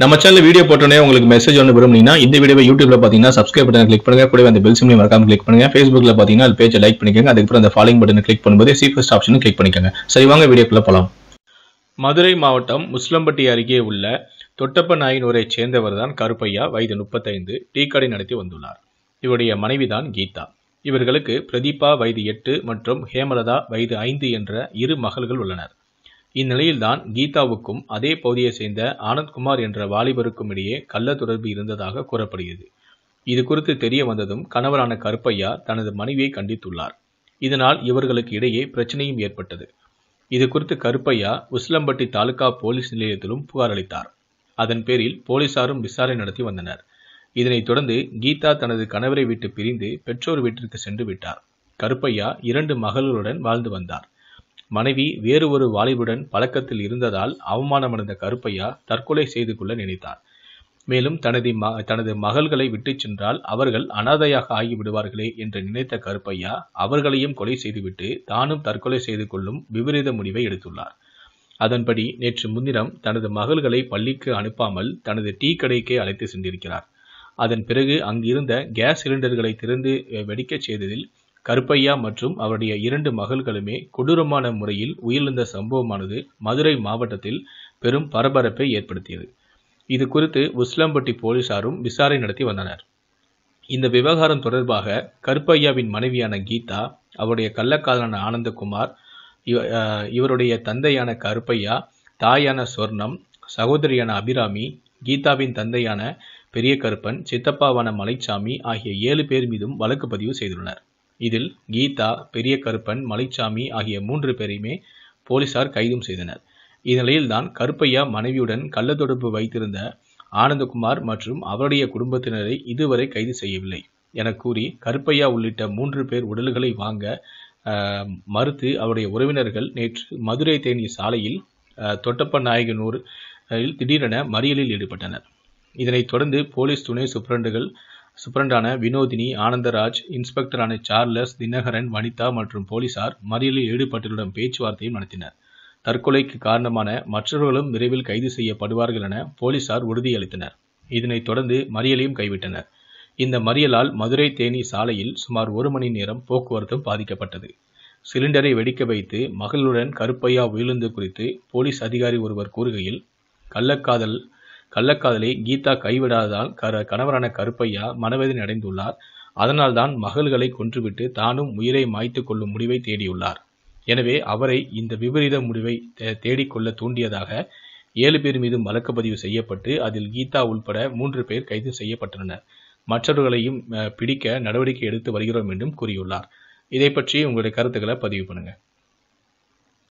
நம்ம channel video போட்டோன்னே உங்களுக்கு மெசேஜ் ஒன்று விரும்புனீங்கன்னா இந்த வீடியோ யூடியூப்ல பார்த்தீங்கன்னா சப்ஸ்கிரைப் பட்டன் கிளிக் பண்ணுங்க கூட அந்த பெல் சிம்லையும் மறக்காம கிளிக் பண்ணுங்க ஃபேஸ்புக்ல பார்த்தீங்கன்னா அது பேஜை லைக் பண்ணிக்கோங்க அதுக்கப்புறம் அந்த ஃபாலோ பட்டன் கிளிக் பண்ணும்போது ஃபஸ்ட் ஆப்ஷனும் கிளிக் பண்ணிக்கோங்க சரி வாங்க வீடியோக்குள்ள போலாம் மதுரை மாவட்டம் முஸ்லம்பட்டி அருகே உள்ள தொட்டப்ப நாயினூரை சேர்ந்தவர் தான் கருப்பையா வயது முப்பத்தைந்து டீ கடை நடத்தி வந்துள்ளார் இவருடைய மனைவிதான் கீதா இவர்களுக்கு பிரதீபா வயது எட்டு மற்றும் ஹேமலதா வயது ஐந்து என்ற இரு மகள்கள் உள்ளனர் இந்நிலையில்தான் கீதாவுக்கும் அதே பகுதியை சேர்ந்த ஆனந்த்குமார் என்ற வாலிபருக்கும் இடையே கள்ள தொடர்பு இருந்ததாக கூறப்படுகிறது இது குறித்து தெரிய வந்ததும் கணவரான கருப்பையா தனது மனைவியை கண்டித்துள்ளார் இதனால் இவர்களுக்கு இடையே பிரச்சனையும் ஏற்பட்டது இது குறித்து கருப்பையா உசிலம்பட்டி தாலுகா போலீஸ் நிலையத்திலும் புகார் அளித்தார் அதன் பேரில் போலீசாரும் விசாரணை நடத்தி வந்தனர் இதனைத் தொடர்ந்து கீதா தனது கணவரை விட்டு பிரிந்து பெற்றோர் வீட்டிற்கு சென்று விட்டார் கருப்பையா இரண்டு மகளுடன் வாழ்ந்து வந்தார் மனைவி வேறு ஒரு வாலிபுடன் பழக்கத்தில் இருந்ததால் அவமானமடைந்த கருப்பையா தற்கொலை செய்து கொள்ள நினைத்தார் மேலும் தனது ம தனது மகள்களை விட்டு சென்றால் அவர்கள் அனாதையாக ஆகிவிடுவார்களே என்று நினைத்த கருப்பையா அவர்களையும் கொலை செய்துவிட்டு தானும் தற்கொலை செய்து கொள்ளும் விபரீத முடிவை எடுத்துள்ளார் அதன்படி நேற்று முன்தினம் தனது மகள்களை பள்ளிக்கு அனுப்பாமல் தனது டீ கடைக்கே அழைத்து சென்றிருக்கிறார் அதன் பிறகு அங்கிருந்த கேஸ் சிலிண்டர்களை திறந்து வெடிக்கச் செய்ததில் கருப்பையா மற்றும் அவருடைய இரண்டு மகள்களுமே கொடூரமான முறையில் உயிரிழந்த சம்பவமானது மதுரை மாவட்டத்தில் பெரும் பரபரப்பை ஏற்படுத்தியது இது குறித்து உஸ்லாம்பட்டி போலீசாரும் விசாரணை நடத்தி வந்தனர் இந்த விவகாரம் தொடர்பாக கருப்பையாவின் மனைவியான கீதா அவருடைய கள்ளக்காதலான ஆனந்தகுமார் இவ இவருடைய தந்தையான கருப்பையா தாயான சொர்ணம் சகோதரியான அபிராமி கீதாவின் தந்தையான பெரிய கருப்பன் சித்தப்பாவான மலைச்சாமி ஆகிய ஏழு பேர் மீதும் வழக்கு பதிவு செய்துள்ளனர் இதில் கீதா பெரிய கருப்பன் மலைச்சாமி ஆகிய மூன்று பேரையுமே போலீசார் கைதும் செய்தனர் இந்நிலையில்தான் கருப்பையா மனைவியுடன் கள்ள தொடர்பு வைத்திருந்த ஆனந்தகுமார் மற்றும் அவருடைய குடும்பத்தினரை இதுவரை கைது செய்யவில்லை என கூறி கருப்பையா உள்ளிட்ட மூன்று பேர் உடல்களை வாங்க மறுத்து அவருடைய உறவினர்கள் நேற்று மதுரை தேனி சாலையில் தொட்டப்ப நாயகனூர் திடீரென மறியலில் ஈடுபட்டனர் இதனைத் தொடர்ந்து போலீஸ் துணை சுப்ரண்டுகள் சூப்பரண்டான வினோதினி ஆனந்தராஜ் இன்ஸ்பெக்டரான சார்லஸ் தினகரன் வனிதா மற்றும் போலீசார் மறியலில் ஈடுபட்டவர்களிடம் பேச்சுவார்த்தையும் நடத்தினர் தற்கொலைக்கு காரணமான மற்றவர்களும் விரைவில் கைது செய்யப்படுவார்கள் என போலீசார் உறுதியளித்தனர் இதனைத் தொடர்ந்து மறியலையும் கைவிட்டனர் இந்த மறியலால் மதுரை தேனி சாலையில் சுமார் ஒரு மணி நேரம் போக்குவரத்தும் பாதிக்கப்பட்டது சிலிண்டரை வெடிக்க வைத்து மகளுடன் கருப்பையா உயிரிழந்து குறித்து போலீஸ் அதிகாரி ஒருவர் கூறுகையில் கள்ளக்காதல் கள்ளக்காதலை கீதா கைவிடாததால் கர கணவரான கருப்பையா மனவேதனை அடைந்துள்ளார் அதனால் தான் மகள்களை கொன்றுவிட்டு தானும் உயிரை மாய்த்து கொள்ளும் முடிவை தேடியுள்ளார் எனவே அவரை இந்த விபரீத முடிவை தேடிக்கொள்ள தூண்டியதாக ஏழு பேர் வழக்கு பதிவு செய்யப்பட்டு அதில் கீதா உள்பட மூன்று பேர் கைது செய்யப்பட்டுள்ளனர் மற்றவர்களையும் பிடிக்க நடவடிக்கை எடுத்து வருகிறோம் என்றும் கூறியுள்ளார் இதை பற்றி உங்களுடைய கருத்துக்களை பதிவு பண்ணுங்கள்